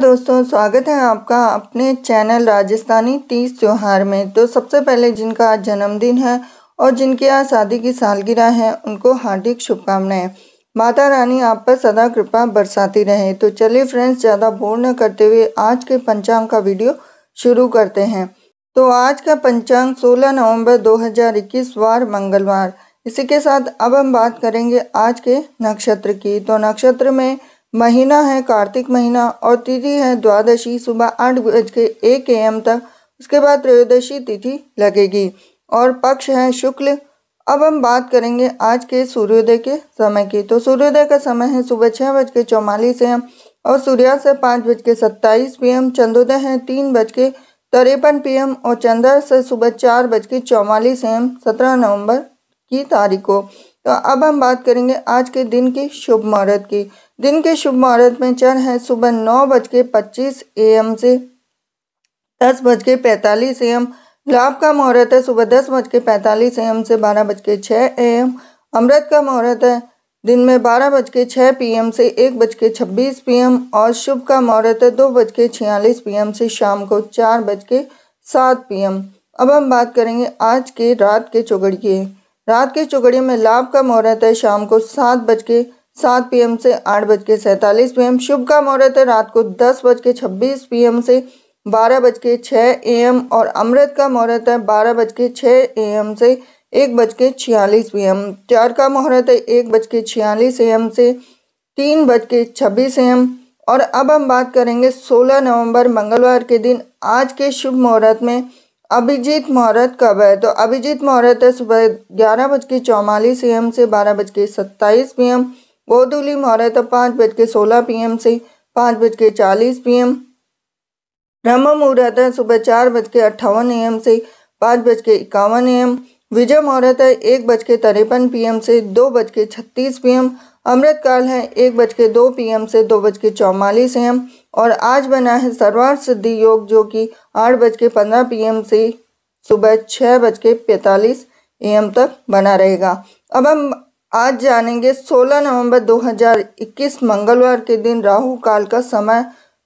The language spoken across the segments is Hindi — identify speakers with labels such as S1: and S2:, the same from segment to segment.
S1: दोस्तों स्वागत है आपका अपने चैनल राजस्थानी तीज त्यौहार में तो सबसे पहले जिनका आज जन्मदिन है और जिनकी आज शादी की सालगिरह है उनको हार्दिक शुभकामनाएं माता रानी आप पर सदा कृपा बरसाती रहे तो चलिए फ्रेंड्स ज़्यादा बोर न करते हुए आज के पंचांग का वीडियो शुरू करते हैं तो आज का पंचांग सोलह नवम्बर दो वार मंगलवार इसी के साथ अब हम बात करेंगे आज के नक्षत्र की तो नक्षत्र में महीना है कार्तिक महीना और तिथि है द्वादशी सुबह आठ बज के एक एम तक उसके बाद त्रयोदशी तिथि लगेगी और पक्ष है शुक्ल अब हम बात करेंगे आज के सूर्योदय के समय की तो सूर्योदय का समय है सुबह छः बज के चौवालीस एम और सूर्यास्त से पाँच बज के सत्ताईस पी एम चंद्रोदय है तीन बज के तिरपन पी एम और चंद्रास्त सुबह चार बज के चौवालीस एम सत्रह नवम्बर की तारीख को तो अब हम बात करेंगे आज के दिन की शुभ मुहूर्त की दिन के शुभ मुहूर्त में चर है सुबह नौ बज के पच्चीस ए एम से दस बज के पैंतालीस ए एम लाभ का मुहूर्त है सुबह दस बज के पैंतालीस एम से बारह बज के छः ए एम अमृत का मुहूर्त है दिन में बारह बज के छः पी एम से एक बज के छब्बीस पी एम और शुभ का मुहूर्त है दो बज के छियालीस पी एम से शाम को चार बज के सात पी एम अब हम बात करेंगे आज के रात के चौगड़िए रात की चुगड़ी में लाभ का मुहूर्त है शाम को सात बज के सात पी से आठ बज के सैंतालीस पी शुभ का मुहूर्त है रात को दस बज के छब्बीस पी से बारह बज के छः ए और अमृत का मुहूर्त है बारह बज के छः ए से एक बज के छियालीस पी एम चार का मुहूर्त है एक बज के छियालीस एम से तीन बज के छब्बीस एम और अब हम बात करेंगे सोलह नवंबर मंगलवार के दिन आज के शुभ मुहूर्त में अभिजीत मुहूर्त कब है तो अभिजीत मुहूर्त है सुबह ग्यारह बज के चौवालीस ए एम से बारह बज के सत्ताईस पी एम गोधुली मुहूर्त है पाँच बज के सोलह पी एम से पाँच बज के चालीस पी एम ब्रह्म मुहूर्त है सुबह चार बज के अट्ठावन ए एम से पाँच बज के इक्यावन ए एम विजय मुहूर्त है एक बज के तिरपन पी एम से दो बज के छत्तीस पी एम अमृतकाल है एक बज के दो पी एम से दो बज के चौवालीस एम और आज बना है सर्वार्थ सिद्धि योग जो कि आठ बज के पंद्रह पी से सुबह छः बज के पैंतालीस ए तक बना रहेगा अब हम आज जानेंगे 16 नवंबर 2021 मंगलवार के दिन राहु काल का समय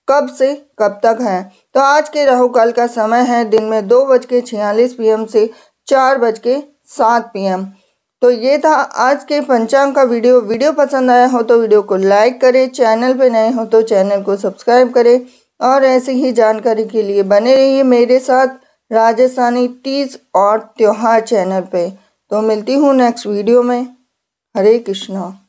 S1: कब से कब तक है तो आज के राहु काल का समय है दिन में दो बज के छियालीस पी से चार बज के सात पी तो ये था आज के पंचांग का वीडियो वीडियो पसंद आया हो तो वीडियो को लाइक करें चैनल पे नए हो तो चैनल को सब्सक्राइब करें और ऐसी ही जानकारी के लिए बने रहिए मेरे साथ राजस्थानी तीज और त्यौहार चैनल पे तो मिलती हूँ नेक्स्ट वीडियो में हरे कृष्णा